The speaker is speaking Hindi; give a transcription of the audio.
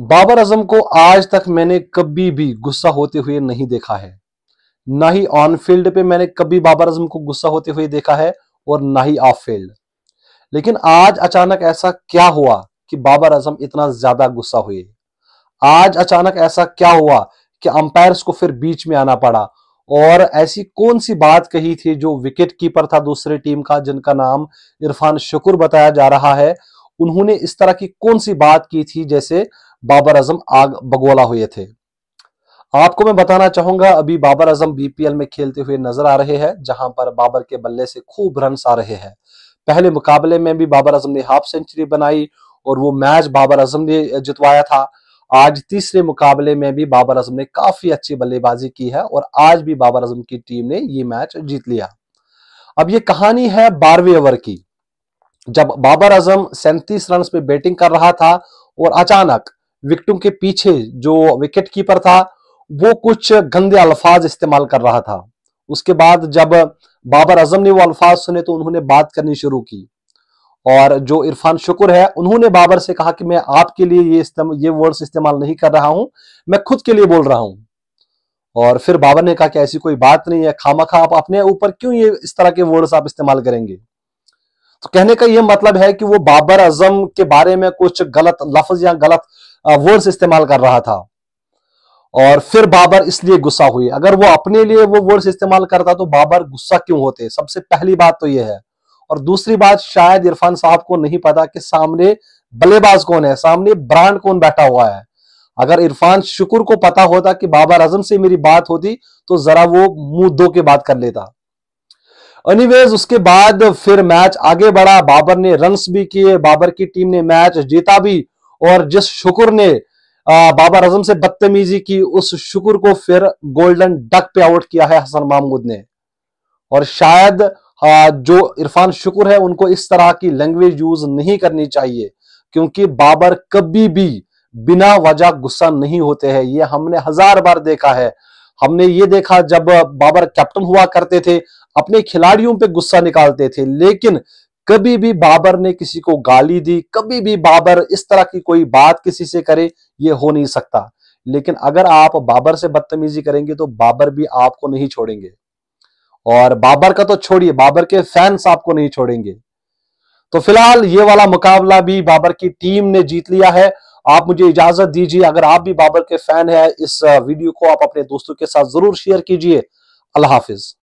बाबर आजम को आज तक मैंने कभी भी गुस्सा होते हुए नहीं देखा है ना ही ऑन फील्ड पे मैंने कभी बाबर आजम को गुस्सा होते हुए देखा है और ना ही ऑफ फील्ड लेकिन आज अचानक ऐसा क्या हुआ कि बाबर आजम इतना ज्यादा गुस्सा हुए आज अचानक ऐसा क्या हुआ कि अंपायर्स को फिर बीच में आना पड़ा और ऐसी कौन सी बात कही थी जो विकेट कीपर था दूसरी टीम का जिनका नाम इरफान शकुर बताया जा रहा है उन्होंने इस तरह की कौन सी बात की थी जैसे बाबर आजम आग बगोला हुए थे आपको मैं बताना चाहूंगा अभी बाबर आजम बीपीएल में खेलते हुए नजर आ रहे हैं जहां पर बाबर के बल्ले से खूब रन आ रहे हैं पहले मुकाबले में भी बाबर आजम ने हाफ सेंचुरी बनाई और वो मैच बाबर आजम ने जितवाया था आज तीसरे मुकाबले में भी बाबर आजम ने काफी अच्छी बल्लेबाजी की है और आज भी बाबर आजम की टीम ने ये मैच जीत लिया अब ये कहानी है बारहवें ओवर की जब बाबर आजम सैंतीस रन पे बैटिंग कर रहा था और अचानक विकेटों के पीछे जो विकेट कीपर था वो कुछ गंदे अल्फाज इस्तेमाल कर रहा था उसके बाद जब बाबर आजम ने वो अल्फाज सुने तो उन्होंने बात करनी शुरू की और जो इरफान शुक्र है उन्होंने बाबर से कहा कि मैं आपके लिए ये ये वर्ड्स इस्तेमाल नहीं कर रहा हूं मैं खुद के लिए बोल रहा हूं और फिर बाबर ने कहा कि ऐसी कोई बात नहीं है खामा खा आप अपने ऊपर क्यों ये इस तरह के वर्ड्स आप इस्तेमाल करेंगे तो कहने का यह मतलब है कि वो बाबर आजम के बारे में कुछ गलत लफ्ज या गलत वर्ड्स इस्तेमाल कर रहा था और फिर बाबर इसलिए गुस्सा हुई अगर वो अपने लिए वो वर्ड्स इस्तेमाल करता तो बाबर गुस्सा क्यों होते सबसे पहली बात तो ये है और दूसरी बात शायद इरफान साहब को नहीं पता कि सामने बल्लेबाज कौन है सामने ब्रांड कौन बैठा हुआ है अगर इरफान शुक्र को पता होता कि बाबर आजम से मेरी बात होती तो जरा वो मुंह दो के बात कर लेता एनीवेज उसके बाद फिर मैच आगे बढ़ा बाबर ने रन भी किए बाबर की टीम ने मैच जीता भी और जिस शुक्र ने बाबर आजम से बदतमीजी की उस शुक्र को फिर गोल्डन डक पे आउट किया है हसन महमूद ने और शायद आ, जो इरफान शुक्र है उनको इस तरह की लैंग्वेज यूज नहीं करनी चाहिए क्योंकि बाबर कभी भी बिना वजह गुस्सा नहीं होते हैं ये हमने हजार बार देखा है हमने ये देखा जब बाबर कैप्टन हुआ करते थे अपने खिलाड़ियों पे गुस्सा निकालते थे लेकिन कभी भी बाबर ने किसी को गाली दी कभी भी बाबर इस तरह की कोई बात किसी से करे ये हो नहीं सकता लेकिन अगर आप बाबर से बदतमीजी करेंगे तो बाबर भी आपको नहीं छोड़ेंगे और बाबर का तो छोड़िए बाबर के फैंस आपको नहीं छोड़ेंगे तो फिलहाल ये वाला मुकाबला भी बाबर की टीम ने जीत लिया है आप मुझे इजाजत दीजिए अगर आप भी बाबर के फैन है इस वीडियो को आप अपने दोस्तों के साथ जरूर शेयर कीजिए अल्लाह हाफिज